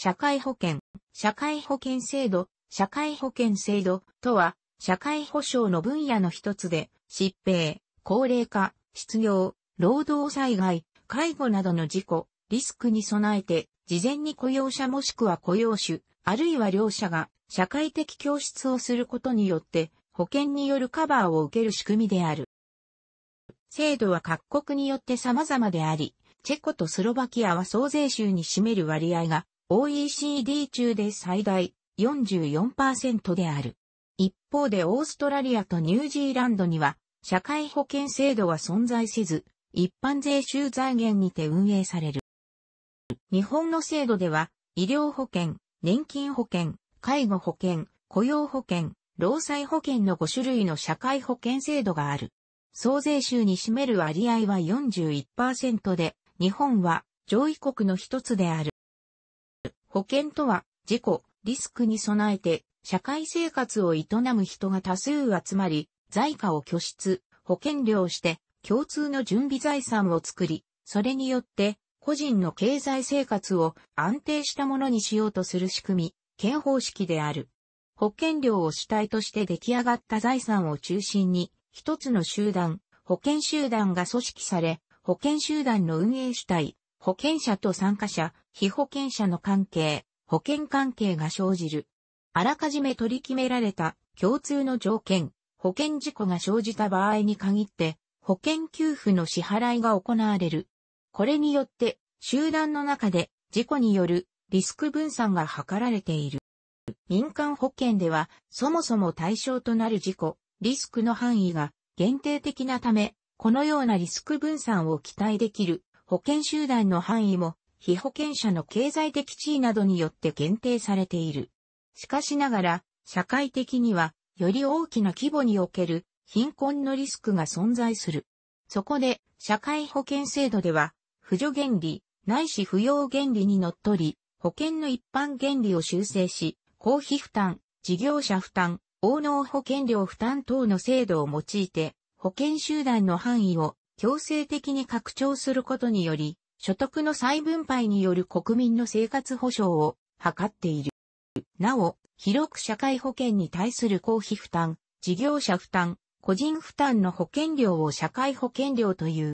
社会保険、社会保険制度、社会保険制度とは、社会保障の分野の一つで、疾病、高齢化、失業、労働災害、介護などの事故、リスクに備えて、事前に雇用者もしくは雇用主、あるいは両者が社会的教室をすることによって、保険によるカバーを受ける仕組みである。制度は各国によって様々であり、チェコとスロバキアは総税収に占める割合が OECD 中で最大44%である。一方でオーストラリアとニュージーランドには社会保険制度は存在せず、一般税収財源にて運営される。日本の制度では医療保険、年金保険、介護保険、雇用保険、労災保険の5種類の社会保険制度がある。総税収に占める割合は41%で、日本は上位国の一つである。保険とは、事故、リスクに備えて、社会生活を営む人が多数集まり、財貨を拠出、保険料して、共通の準備財産を作り、それによって、個人の経済生活を安定したものにしようとする仕組み、県方式である。保険料を主体として出来上がった財産を中心に、一つの集団、保険集団が組織され、保険集団の運営主体、保険者と参加者、非保険者の関係、保険関係が生じる。あらかじめ取り決められた共通の条件、保険事故が生じた場合に限って、保険給付の支払いが行われる。これによって、集団の中で事故によるリスク分散が図られている。民間保険では、そもそも対象となる事故、リスクの範囲が限定的なため、このようなリスク分散を期待できる保険集団の範囲も、被保険者の経済的地位などによって限定されている。しかしながら、社会的には、より大きな規模における貧困のリスクが存在する。そこで、社会保険制度では、扶助原理、ないし扶養原理にのっとり、保険の一般原理を修正し、公費負担、事業者負担、応能保険料負担等の制度を用いて、保険集団の範囲を強制的に拡張することにより、所得の再分配による国民の生活保障を図っている。なお、広く社会保険に対する公費負担、事業者負担、個人負担の保険料を社会保険料という、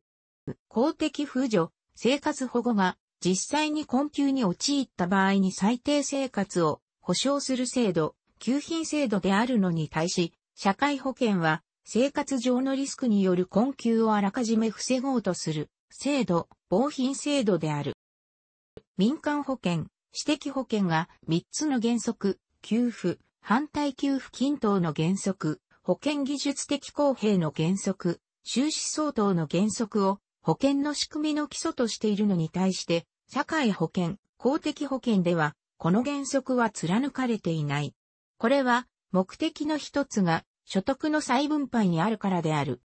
公的扶助、生活保護が実際に困窮に陥った場合に最低生活を保障する制度、給品制度であるのに対し、社会保険は生活上のリスクによる困窮をあらかじめ防ごうとする制度、防品制度である。民間保険、私的保険が3つの原則、給付、反対給付均等の原則、保険技術的公平の原則、収支相当の原則を保険の仕組みの基礎としているのに対して、社会保険、公的保険では、この原則は貫かれていない。これは、目的の一つが、所得の再分配にあるからである。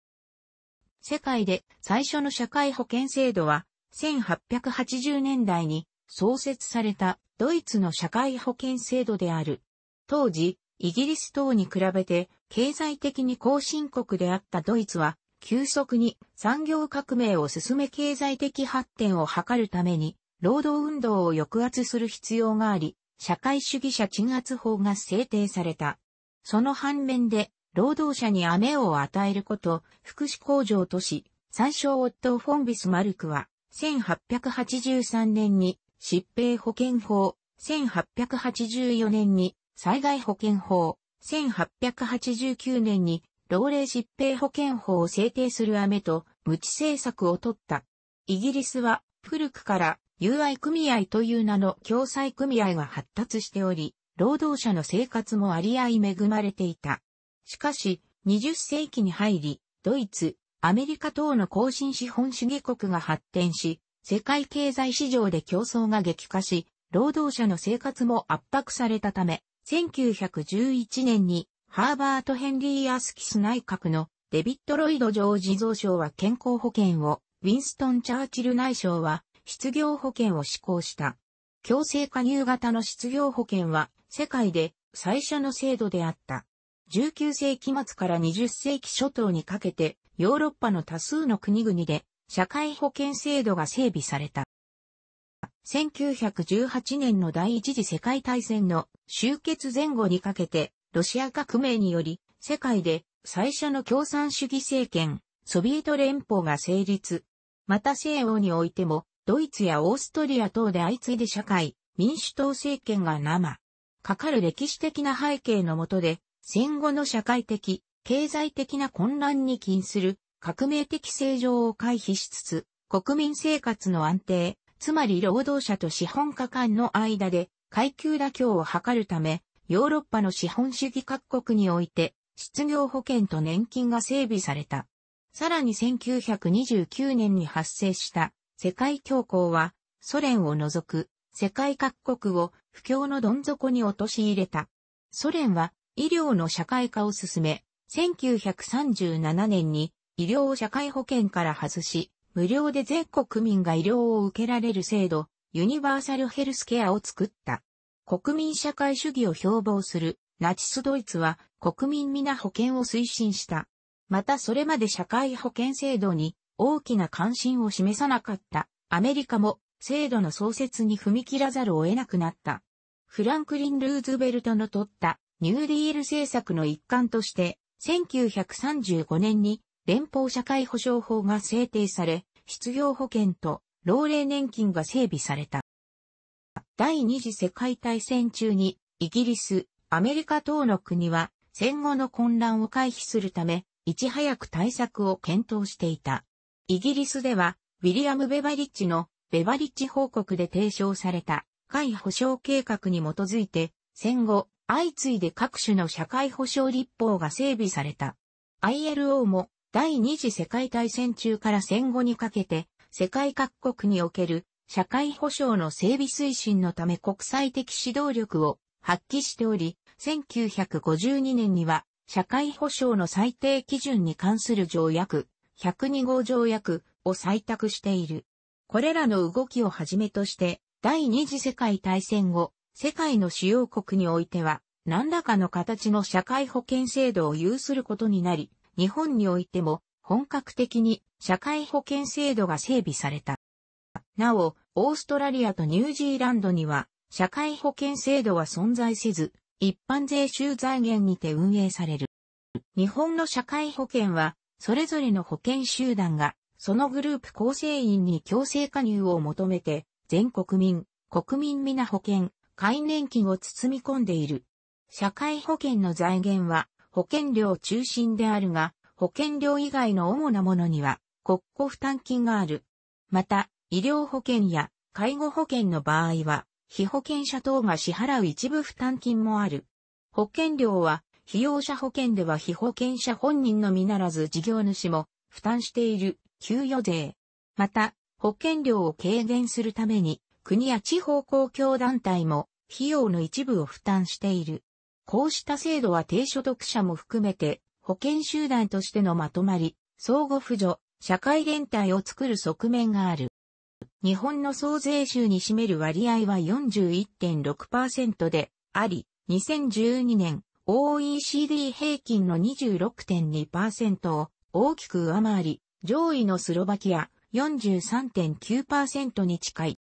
世界で最初の社会保険制度は、1880年代に創設されたドイツの社会保険制度である。当時、イギリス等に比べて経済的に後進国であったドイツは、急速に産業革命を進め経済的発展を図るために、労働運動を抑圧する必要があり、社会主義者鎮圧法が制定された。その反面で、労働者に飴を与えること、福祉工場都市、参照オットー・フォンビス・マルクは、1883年に疾病保険法、1884年に災害保険法、1889年に老齢疾病保険法を制定する雨と無知政策を取った。イギリスは古くから友愛組合という名の共済組合が発達しており、労働者の生活もありあい恵まれていた。しかし、20世紀に入り、ドイツ、アメリカ等の後進資本主義国が発展し、世界経済市場で競争が激化し、労働者の生活も圧迫されたため、1911年にハーバート・ヘンリー・アスキス内閣のデビッド・ロイド・ジョージ増相は健康保険を、ウィンストン・チャーチル内相は失業保険を施行した。強制加入型の失業保険は世界で最初の制度であった。19世紀末から20世紀初頭にかけて、ヨーロッパの多数の国々で、社会保険制度が整備された。1918年の第一次世界大戦の終結前後にかけて、ロシア革命により、世界で最初の共産主義政権、ソビエト連邦が成立。また西欧においても、ドイツやオーストリア等で相次いで社会、民主党政権が生。かかる歴史的な背景のもとで、戦後の社会的、経済的な混乱に近する革命的正常を回避しつつ、国民生活の安定、つまり労働者と資本家間の間で階級妥協を図るため、ヨーロッパの資本主義各国において、失業保険と年金が整備された。さらに1929年に発生した世界恐慌は、ソ連を除く世界各国を不況のどん底に陥れた。ソ連は医療の社会化を進め、1937年に医療を社会保険から外し、無料で全国民が医療を受けられる制度、ユニバーサルヘルスケアを作った。国民社会主義を標榜するナチスドイツは国民皆保険を推進した。またそれまで社会保険制度に大きな関心を示さなかったアメリカも制度の創設に踏み切らざるを得なくなった。フランクリン・ルーズベルトの取ったニューディール政策の一環として、1935年に連邦社会保障法が制定され、失業保険と老齢年金が整備された。第二次世界大戦中にイギリス、アメリカ等の国は戦後の混乱を回避するため、いち早く対策を検討していた。イギリスでは、ウィリアム・ベバリッジのベバリッジ報告で提唱された、解保障計画に基づいて、戦後、相次いで各種の社会保障立法が整備された。ILO も第二次世界大戦中から戦後にかけて世界各国における社会保障の整備推進のため国際的指導力を発揮しており、1952年には社会保障の最低基準に関する条約、102号条約を採択している。これらの動きをはじめとして、第二次世界大戦後、世界の主要国においては、何らかの形の社会保険制度を有することになり、日本においても本格的に社会保険制度が整備された。なお、オーストラリアとニュージーランドには社会保険制度は存在せず、一般税収財源にて運営される。日本の社会保険は、それぞれの保険集団が、そのグループ構成員に強制加入を求めて、全国民、国民皆保険、海年金を包み込んでいる。社会保険の財源は保険料中心であるが、保険料以外の主なものには国庫負担金がある。また、医療保険や介護保険の場合は、被保険者等が支払う一部負担金もある。保険料は、被用者保険では被保険者本人のみならず事業主も負担している給与税。また、保険料を軽減するために国や地方公共団体も費用の一部を負担している。こうした制度は低所得者も含めて保険集団としてのまとまり、相互扶助、社会連帯を作る側面がある。日本の総税収に占める割合は41.6%であり、2012年 OECD 平均の26.2%を大きく上回り、上位のスロバキア43.9%に近い。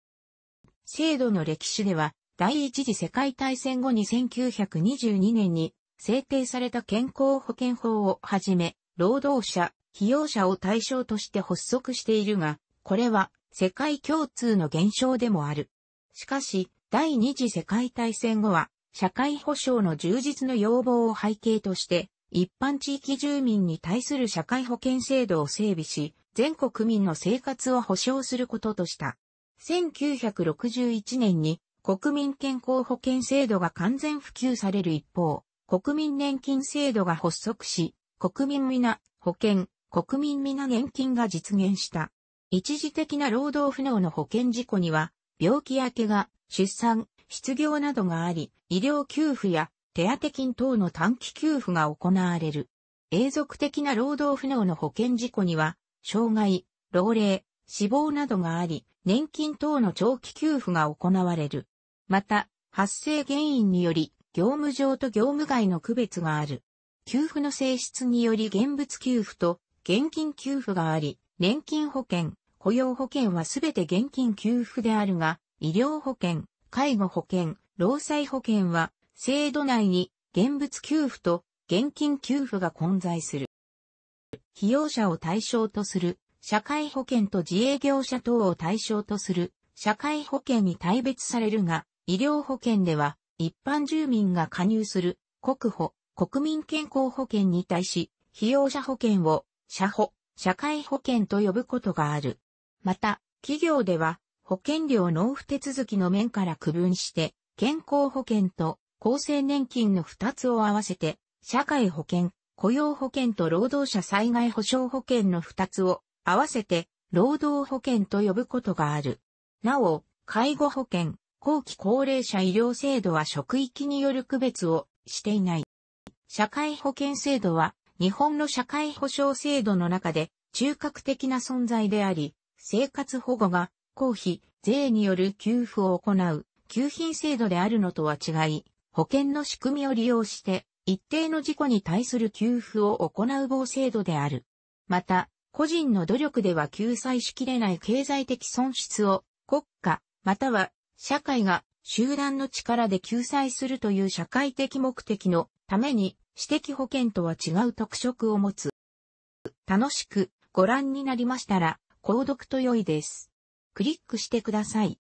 制度の歴史では、第一次世界大戦後に1922年に制定された健康保険法をはじめ、労働者、費用者を対象として発足しているが、これは世界共通の現象でもある。しかし、第二次世界大戦後は、社会保障の充実の要望を背景として、一般地域住民に対する社会保険制度を整備し、全国民の生活を保障することとした。1961年に国民健康保険制度が完全普及される一方、国民年金制度が発足し、国民皆保険、国民皆年金が実現した。一時的な労働不能の保険事故には、病気やけが、出産、失業などがあり、医療給付や手当金等の短期給付が行われる。永続的な労働不能の保険事故には、障害、老齢、死亡などがあり、年金等の長期給付が行われる。また、発生原因により、業務上と業務外の区別がある。給付の性質により現物給付と現金給付があり、年金保険、雇用保険はすべて現金給付であるが、医療保険、介護保険、労災保険は、制度内に現物給付と現金給付が混在する。費用者を対象とする社会保険と自営業者等を対象とする社会保険に大別されるが、医療保険では一般住民が加入する国保、国民健康保険に対し、被用者保険を社保、社会保険と呼ぶことがある。また、企業では保険料納付手続きの面から区分して、健康保険と厚生年金の2つを合わせて、社会保険、雇用保険と労働者災害保障保険の2つを合わせて労働保険と呼ぶことがある。なお、介護保険、後期高齢者医療制度は職域による区別をしていない。社会保険制度は日本の社会保障制度の中で中核的な存在であり、生活保護が公費、税による給付を行う給品制度であるのとは違い、保険の仕組みを利用して一定の事故に対する給付を行う某制度である。また、個人の努力では救済しきれない経済的損失を国家、または社会が集団の力で救済するという社会的目的のために私的保険とは違う特色を持つ。楽しくご覧になりましたら、購読と良いです。クリックしてください。